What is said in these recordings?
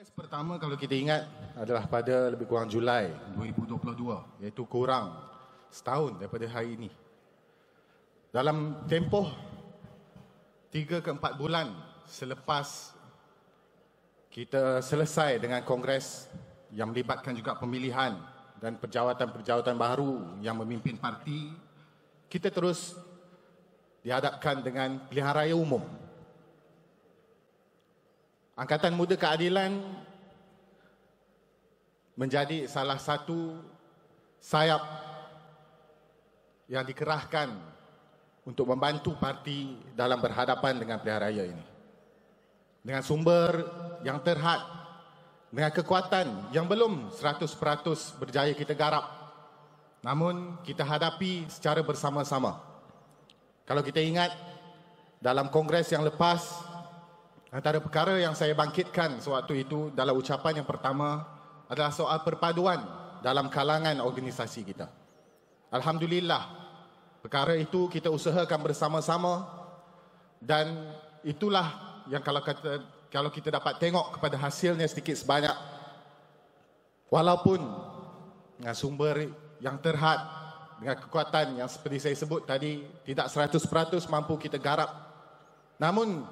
Test pertama kalau kita ingat adalah pada lebih kurang Julai 2022 iaitu kurang setahun daripada hari ini. Dalam tempoh 3 ke 4 bulan selepas kita selesai dengan kongres yang melibatkan juga pemilihan dan perjawatan-perjawatan baru yang memimpin parti, kita terus dihadapkan dengan pilihan raya umum Angkatan Muda Keadilan menjadi salah satu sayap yang dikerahkan untuk membantu parti dalam berhadapan dengan pilihan raya ini. Dengan sumber yang terhad, dengan kekuatan yang belum 100% berjaya kita garap. Namun kita hadapi secara bersama-sama. Kalau kita ingat dalam kongres yang lepas, Antara perkara yang saya bangkitkan sewaktu itu dalam ucapan yang pertama adalah soal perpaduan dalam kalangan organisasi kita. Alhamdulillah, perkara itu kita usahakan bersama-sama dan itulah yang kalau kata kalau kita dapat tengok kepada hasilnya sedikit sebanyak walaupun dengan sumber yang terhad dengan kekuatan yang seperti saya sebut tadi tidak 100% mampu kita garap namun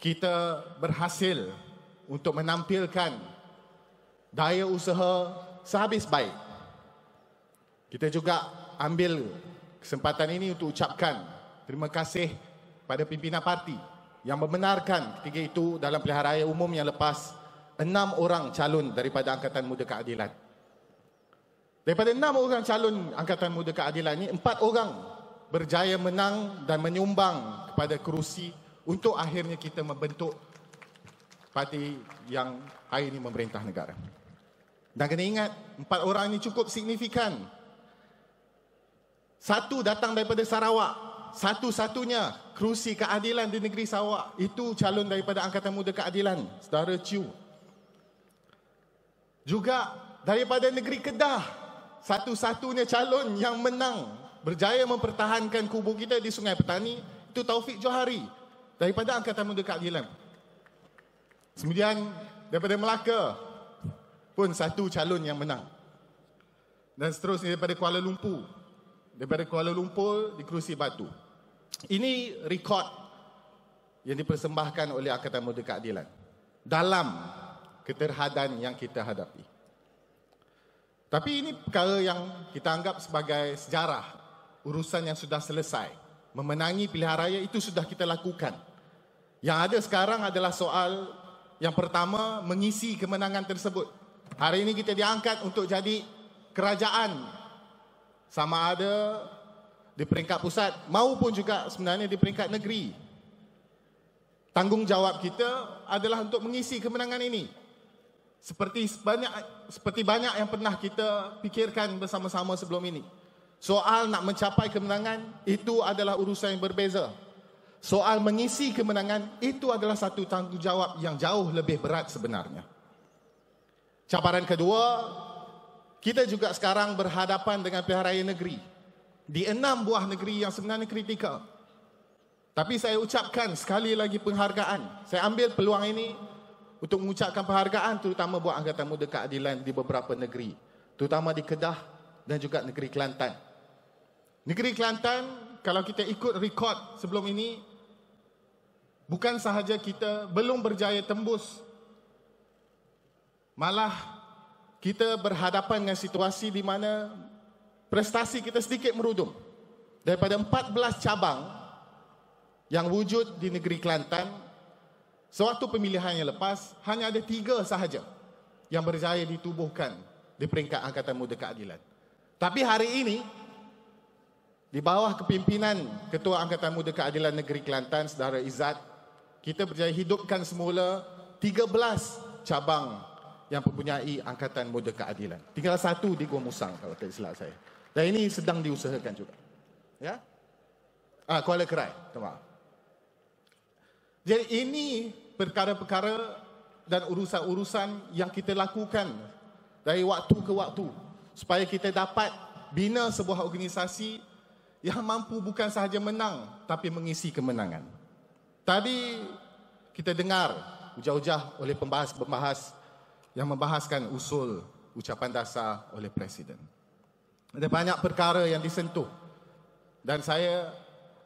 kita berhasil untuk menampilkan daya usaha sehabis baik. Kita juga ambil kesempatan ini untuk ucapkan terima kasih kepada pimpinan parti yang membenarkan ketiga itu dalam pilihan raya umum yang lepas enam orang calon daripada Angkatan Muda Keadilan. Daripada enam orang calon Angkatan Muda Keadilan ini, empat orang berjaya menang dan menyumbang kepada kerusi untuk akhirnya kita membentuk parti yang hari ini memerintah negara. Dan kena ingat, empat orang ini cukup signifikan. Satu datang daripada Sarawak, satu-satunya kerusi keadilan di negeri Sarawak itu calon daripada Angkatan Muda Keadilan, saudara Chiu. Juga daripada negeri Kedah, satu-satunya calon yang menang berjaya mempertahankan kubu kita di Sungai Petani itu Taufik Johari daripada angkatan muda Kak Lilam. Kemudian daripada Melaka pun satu calon yang menang. Dan seterusnya daripada Kuala Lumpur. Daripada Kuala Lumpur di Kerusi Batu. Ini rekod yang dipersembahkan oleh Angkatan Muda Keadilan dalam keterhadan yang kita hadapi. Tapi ini perkara yang kita anggap sebagai sejarah urusan yang sudah selesai. Memenangi pilihan raya itu sudah kita lakukan. Yang ada sekarang adalah soal yang pertama mengisi kemenangan tersebut. Hari ini kita diangkat untuk jadi kerajaan sama ada di peringkat pusat maupun juga sebenarnya di peringkat negeri. Tanggungjawab kita adalah untuk mengisi kemenangan ini. Seperti banyak seperti banyak yang pernah kita fikirkan bersama-sama sebelum ini. Soal nak mencapai kemenangan itu adalah urusan yang berbeza. Soal mengisi kemenangan itu adalah satu tanggungjawab yang jauh lebih berat sebenarnya. Cabaran kedua, kita juga sekarang berhadapan dengan pilihan raya negeri. Di enam buah negeri yang sebenarnya kritikal. Tapi saya ucapkan sekali lagi penghargaan. Saya ambil peluang ini untuk mengucapkan penghargaan terutama buat Angkatan Muda Keadilan di beberapa negeri. Terutama di Kedah dan juga negeri Kelantan. Negeri Kelantan, kalau kita ikut rekod sebelum ini, bukan sahaja kita belum berjaya tembus malah kita berhadapan dengan situasi di mana prestasi kita sedikit merudum daripada 14 cabang yang wujud di negeri Kelantan sewaktu pemilihan yang lepas hanya ada tiga sahaja yang berjaya ditubuhkan di peringkat Angkatan Muda Keadilan. Tapi hari ini di bawah kepimpinan Ketua Angkatan Muda Keadilan Negeri Kelantan Saudara Izzat kita berjaya hidupkan semula 13 cabang yang mempunyai Angkatan Muda Keadilan. Tinggal satu di Gua Musang kalau tak silap saya. Dan ini sedang diusahakan juga. Ya? Ah, Kuala Kerai, teman. Jadi ini perkara-perkara dan urusan-urusan yang kita lakukan dari waktu ke waktu supaya kita dapat bina sebuah organisasi yang mampu bukan sahaja menang tapi mengisi kemenangan. Tadi kita dengar ujah-ujah oleh pembahas-pembahas yang membahaskan usul ucapan dasar oleh Presiden. Ada banyak perkara yang disentuh dan saya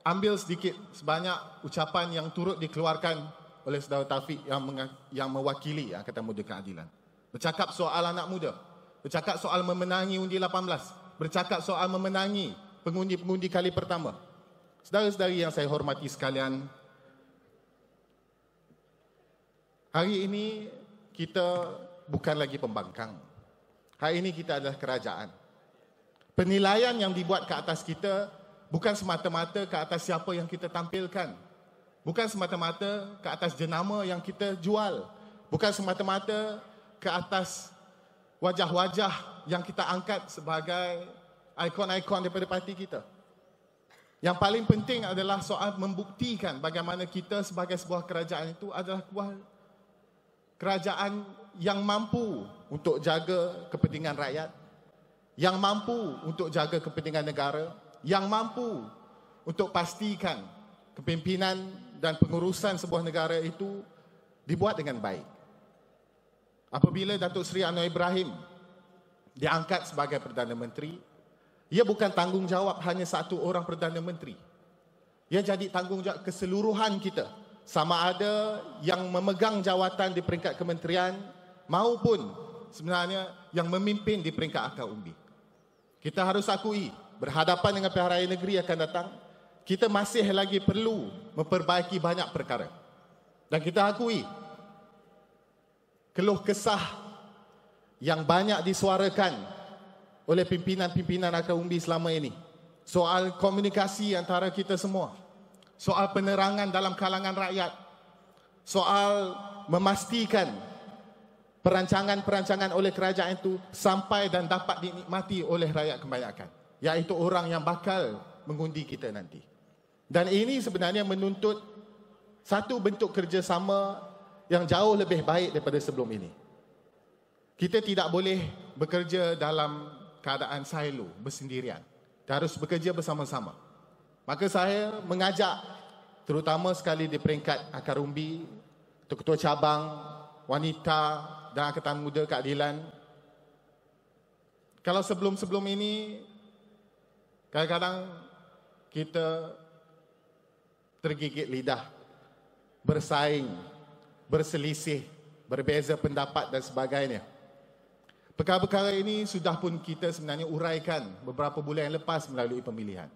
ambil sedikit sebanyak ucapan yang turut dikeluarkan oleh saudara Taufik yang, yang mewakili Angkatan Muda Keadilan. Bercakap soal anak muda, bercakap soal memenangi undi 18, bercakap soal memenangi pengundi-pengundi kali pertama. Saudara-saudari yang saya hormati sekalian, Hari ini kita bukan lagi pembangkang. Hari ini kita adalah kerajaan. Penilaian yang dibuat ke atas kita bukan semata-mata ke atas siapa yang kita tampilkan. Bukan semata-mata ke atas jenama yang kita jual. Bukan semata-mata ke atas wajah-wajah yang kita angkat sebagai ikon-ikon daripada parti kita. Yang paling penting adalah soal membuktikan bagaimana kita sebagai sebuah kerajaan itu adalah kuat kerajaan yang mampu untuk jaga kepentingan rakyat, yang mampu untuk jaga kepentingan negara, yang mampu untuk pastikan kepimpinan dan pengurusan sebuah negara itu dibuat dengan baik. Apabila Datuk Seri Anwar Ibrahim diangkat sebagai Perdana Menteri, ia bukan tanggungjawab hanya satu orang Perdana Menteri. Ia jadi tanggungjawab keseluruhan kita sama ada yang memegang jawatan di peringkat kementerian maupun sebenarnya yang memimpin di peringkat akar umbi. Kita harus akui berhadapan dengan pilihan raya negeri akan datang, kita masih lagi perlu memperbaiki banyak perkara. Dan kita akui keluh kesah yang banyak disuarakan oleh pimpinan-pimpinan akar umbi selama ini. Soal komunikasi antara kita semua soal penerangan dalam kalangan rakyat, soal memastikan perancangan-perancangan oleh kerajaan itu sampai dan dapat dinikmati oleh rakyat kebanyakan, iaitu orang yang bakal mengundi kita nanti. Dan ini sebenarnya menuntut satu bentuk kerjasama yang jauh lebih baik daripada sebelum ini. Kita tidak boleh bekerja dalam keadaan silo, bersendirian. Kita harus bekerja bersama-sama. Maka saya mengajak terutama sekali di peringkat akar umbi, ketua cabang, wanita dan angkatan muda Kak Dilan. Kalau sebelum-sebelum ini, kadang-kadang kita tergigit lidah, bersaing, berselisih, berbeza pendapat dan sebagainya. Perkara-perkara ini sudah pun kita sebenarnya uraikan beberapa bulan yang lepas melalui pemilihan.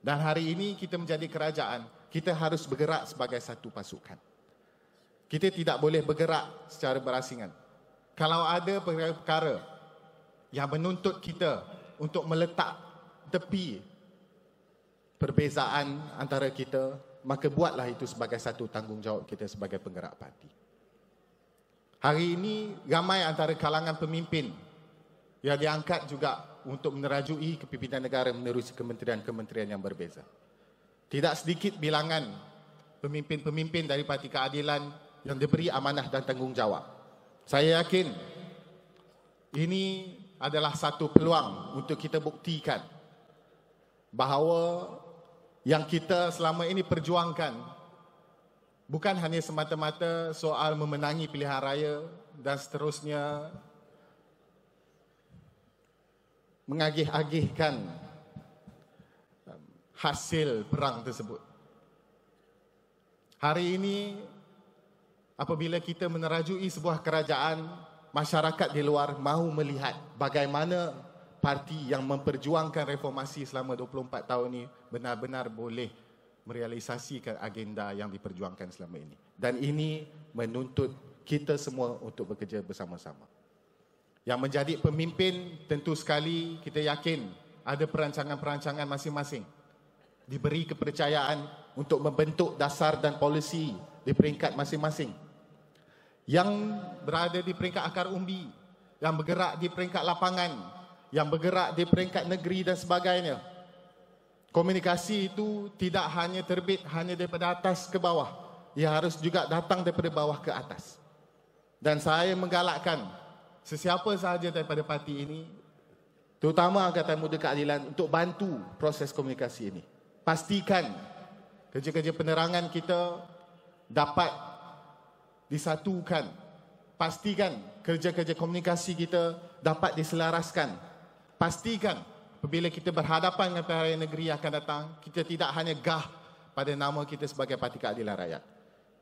Dan hari ini kita menjadi kerajaan, kita harus bergerak sebagai satu pasukan. Kita tidak boleh bergerak secara berasingan. Kalau ada perkara yang menuntut kita untuk meletak tepi perbezaan antara kita, maka buatlah itu sebagai satu tanggungjawab kita sebagai penggerak parti. Hari ini ramai antara kalangan pemimpin yang diangkat juga untuk menerajui kepimpinan negara menerusi kementerian-kementerian yang berbeza tidak sedikit bilangan pemimpin-pemimpin dari Parti Keadilan yang diberi amanah dan tanggungjawab. Saya yakin ini adalah satu peluang untuk kita buktikan bahawa yang kita selama ini perjuangkan bukan hanya semata-mata soal memenangi pilihan raya dan seterusnya mengagih-agihkan hasil perang tersebut. Hari ini apabila kita menerajui sebuah kerajaan, masyarakat di luar mahu melihat bagaimana parti yang memperjuangkan reformasi selama 24 tahun ini benar-benar boleh merealisasikan agenda yang diperjuangkan selama ini. Dan ini menuntut kita semua untuk bekerja bersama-sama. Yang menjadi pemimpin tentu sekali kita yakin ada perancangan-perancangan masing-masing diberi kepercayaan untuk membentuk dasar dan polisi di peringkat masing-masing. Yang berada di peringkat akar umbi, yang bergerak di peringkat lapangan, yang bergerak di peringkat negeri dan sebagainya. Komunikasi itu tidak hanya terbit hanya daripada atas ke bawah. Ia harus juga datang daripada bawah ke atas. Dan saya menggalakkan sesiapa sahaja daripada parti ini, terutama Angkatan Muda Keadilan untuk bantu proses komunikasi ini pastikan kerja-kerja penerangan kita dapat disatukan. Pastikan kerja-kerja komunikasi kita dapat diselaraskan. Pastikan apabila kita berhadapan dengan pilihan negeri yang akan datang, kita tidak hanya gah pada nama kita sebagai Parti Keadilan Rakyat.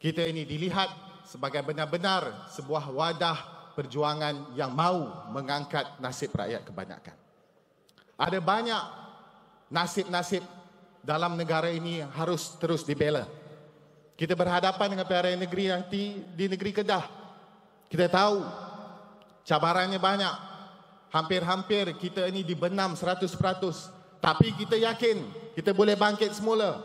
Kita ini dilihat sebagai benar-benar sebuah wadah perjuangan yang mahu mengangkat nasib rakyat kebanyakan. Ada banyak nasib-nasib dalam negara ini harus terus dibela. Kita berhadapan dengan PRN negeri yang di, di negeri Kedah. Kita tahu cabarannya banyak. Hampir-hampir kita ini dibenam 100%. Tapi kita yakin kita boleh bangkit semula.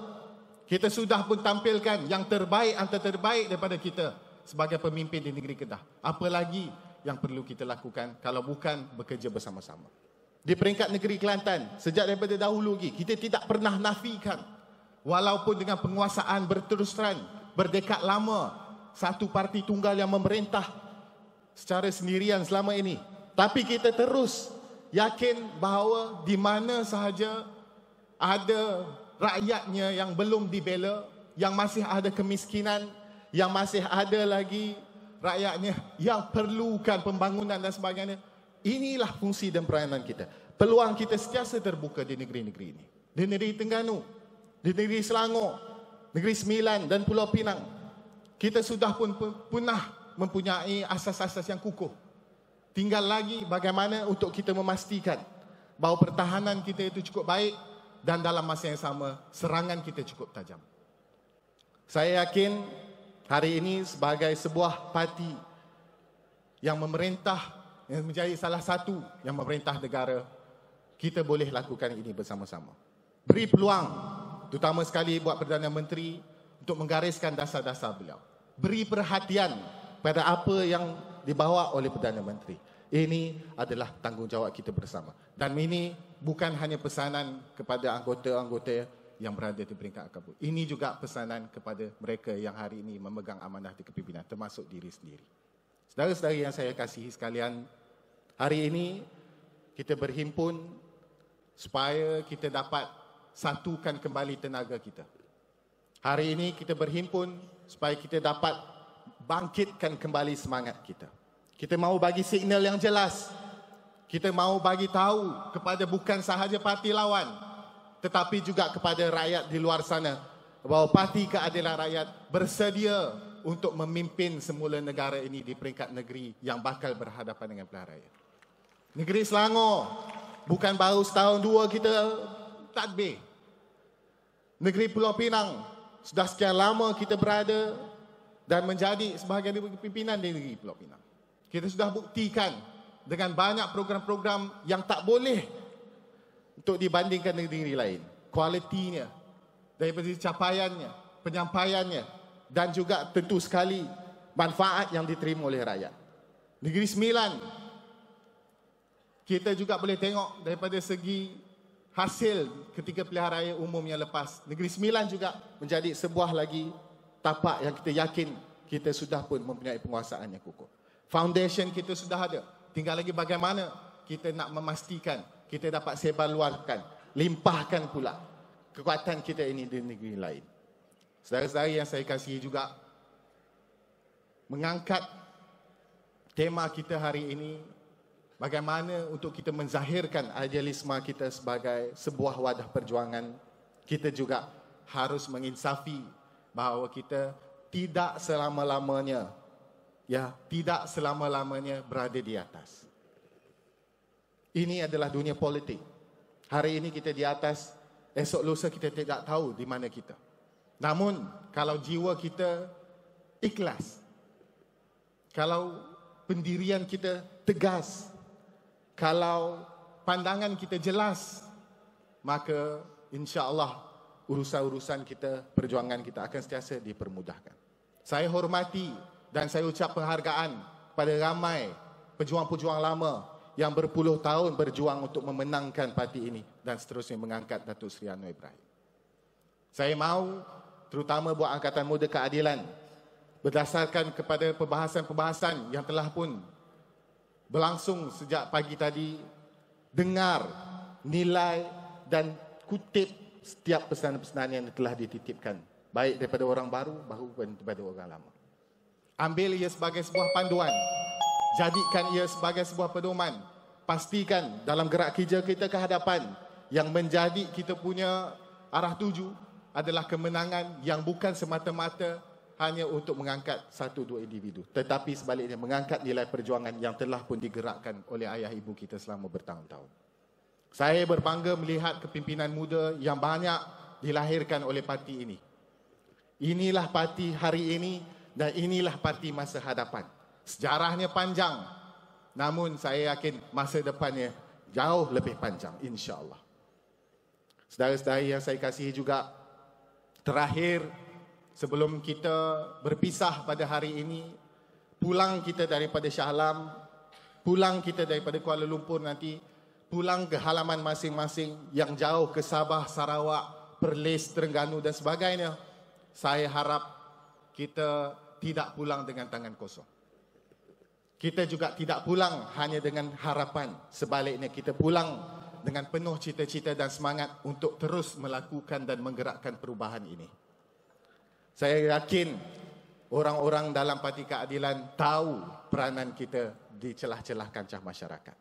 Kita sudah pun tampilkan yang terbaik antara terbaik daripada kita sebagai pemimpin di negeri Kedah. Apa lagi yang perlu kita lakukan kalau bukan bekerja bersama-sama di peringkat negeri Kelantan sejak daripada dahulu lagi kita tidak pernah nafikan walaupun dengan penguasaan berterusan berdekat lama satu parti tunggal yang memerintah secara sendirian selama ini tapi kita terus yakin bahawa di mana sahaja ada rakyatnya yang belum dibela yang masih ada kemiskinan yang masih ada lagi rakyatnya yang perlukan pembangunan dan sebagainya inilah fungsi dan peranan kita. Peluang kita setiasa terbuka di negeri-negeri ini. Di negeri Tengganu, di negeri Selangor, negeri Sembilan dan Pulau Pinang. Kita sudah pun punah mempunyai asas-asas yang kukuh. Tinggal lagi bagaimana untuk kita memastikan bahawa pertahanan kita itu cukup baik dan dalam masa yang sama serangan kita cukup tajam. Saya yakin hari ini sebagai sebuah parti yang memerintah yang menjadi salah satu yang memerintah negara, kita boleh lakukan ini bersama-sama. Beri peluang, terutama sekali buat Perdana Menteri untuk menggariskan dasar-dasar beliau. Beri perhatian pada apa yang dibawa oleh Perdana Menteri. Ini adalah tanggungjawab kita bersama. Dan ini bukan hanya pesanan kepada anggota-anggota yang berada di peringkat akabut. Ini juga pesanan kepada mereka yang hari ini memegang amanah di kepimpinan, termasuk diri sendiri. Saudara-saudari yang saya kasihi sekalian, hari ini kita berhimpun supaya kita dapat satukan kembali tenaga kita. Hari ini kita berhimpun supaya kita dapat bangkitkan kembali semangat kita. Kita mahu bagi signal yang jelas. Kita mahu bagi tahu kepada bukan sahaja parti lawan tetapi juga kepada rakyat di luar sana bahawa parti keadilan rakyat bersedia untuk memimpin semula negara ini di peringkat negeri yang bakal berhadapan dengan pilihan raya. Negeri Selangor bukan baru setahun dua kita tadbir. Negeri Pulau Pinang sudah sekian lama kita berada dan menjadi sebahagian dari pimpinan di negeri Pulau Pinang. Kita sudah buktikan dengan banyak program-program yang tak boleh untuk dibandingkan dengan negeri lain. Kualitinya, daripada capaiannya, penyampaiannya, dan juga tentu sekali manfaat yang diterima oleh rakyat. Negeri Sembilan, kita juga boleh tengok daripada segi hasil ketika pilihan raya umum yang lepas. Negeri Sembilan juga menjadi sebuah lagi tapak yang kita yakin kita sudah pun mempunyai penguasaan yang kukuh. Foundation kita sudah ada. Tinggal lagi bagaimana kita nak memastikan kita dapat sebar luarkan, limpahkan pula kekuatan kita ini di negeri lain. Saudara-saudara yang saya kasihi juga mengangkat tema kita hari ini bagaimana untuk kita menzahirkan idealisme kita sebagai sebuah wadah perjuangan kita juga harus menginsafi bahawa kita tidak selama-lamanya ya tidak selama-lamanya berada di atas ini adalah dunia politik hari ini kita di atas esok lusa kita tidak tahu di mana kita Namun kalau jiwa kita ikhlas, kalau pendirian kita tegas, kalau pandangan kita jelas, maka insya Allah urusan-urusan kita, perjuangan kita akan sentiasa dipermudahkan. Saya hormati dan saya ucap penghargaan pada ramai pejuang-pejuang lama yang berpuluh tahun berjuang untuk memenangkan parti ini dan seterusnya mengangkat Datuk Seri Anwar Ibrahim. Saya mahu terutama buat angkatan muda keadilan berdasarkan kepada perbahasan-perbahasan yang telah pun berlangsung sejak pagi tadi dengar nilai dan kutip setiap pesanan-pesanan yang telah dititipkan baik daripada orang baru bahupun daripada orang lama ambil ia sebagai sebuah panduan jadikan ia sebagai sebuah pedoman pastikan dalam gerak kerja kita ke hadapan yang menjadi kita punya arah tuju adalah kemenangan yang bukan semata-mata hanya untuk mengangkat satu dua individu tetapi sebaliknya mengangkat nilai perjuangan yang telah pun digerakkan oleh ayah ibu kita selama bertahun-tahun. Saya berbangga melihat kepimpinan muda yang banyak dilahirkan oleh parti ini. Inilah parti hari ini dan inilah parti masa hadapan. Sejarahnya panjang namun saya yakin masa depannya jauh lebih panjang insya-Allah. Saudara-saudari yang saya kasihi juga, terakhir sebelum kita berpisah pada hari ini pulang kita daripada Shah Alam pulang kita daripada Kuala Lumpur nanti pulang ke halaman masing-masing yang jauh ke Sabah, Sarawak, Perlis, Terengganu dan sebagainya saya harap kita tidak pulang dengan tangan kosong kita juga tidak pulang hanya dengan harapan sebaliknya kita pulang dengan penuh cita-cita dan semangat untuk terus melakukan dan menggerakkan perubahan ini. Saya yakin orang-orang dalam parti keadilan tahu peranan kita di celah-celah kancah masyarakat.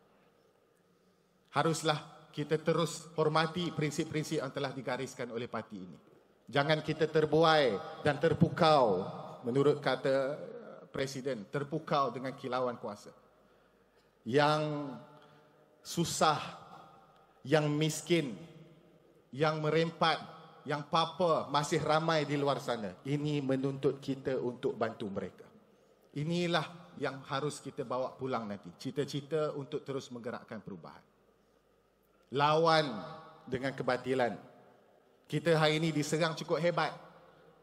Haruslah kita terus hormati prinsip-prinsip yang telah digariskan oleh parti ini. Jangan kita terbuai dan terpukau menurut kata eh, presiden, terpukau dengan kilauan kuasa. Yang susah yang miskin, yang merempat, yang papa masih ramai di luar sana. Ini menuntut kita untuk bantu mereka. Inilah yang harus kita bawa pulang nanti. Cita-cita untuk terus menggerakkan perubahan. Lawan dengan kebatilan. Kita hari ini diserang cukup hebat.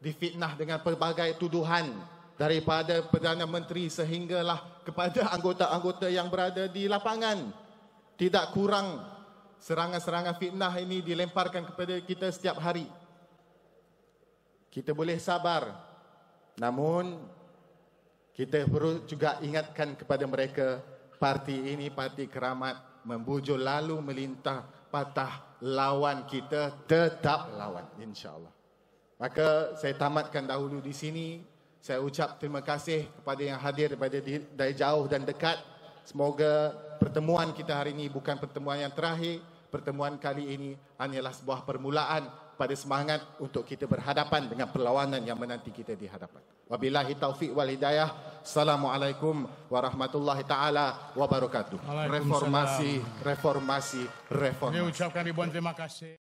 Difitnah dengan pelbagai tuduhan daripada Perdana Menteri sehinggalah kepada anggota-anggota yang berada di lapangan. Tidak kurang serangan-serangan fitnah ini dilemparkan kepada kita setiap hari. Kita boleh sabar. Namun kita perlu juga ingatkan kepada mereka parti ini parti keramat membujur lalu melintah patah lawan kita tetap lawan insyaallah. Maka saya tamatkan dahulu di sini. Saya ucap terima kasih kepada yang hadir daripada dari jauh dan dekat. Semoga pertemuan kita hari ini bukan pertemuan yang terakhir pertemuan kali ini hanyalah sebuah permulaan pada semangat untuk kita berhadapan dengan perlawanan yang menanti kita di hadapan. Wabillahi taufiq wal hidayah. Assalamualaikum warahmatullahi taala wabarakatuh. Reformasi, reformasi, reformasi. Kami ucapkan ribuan terima kasih.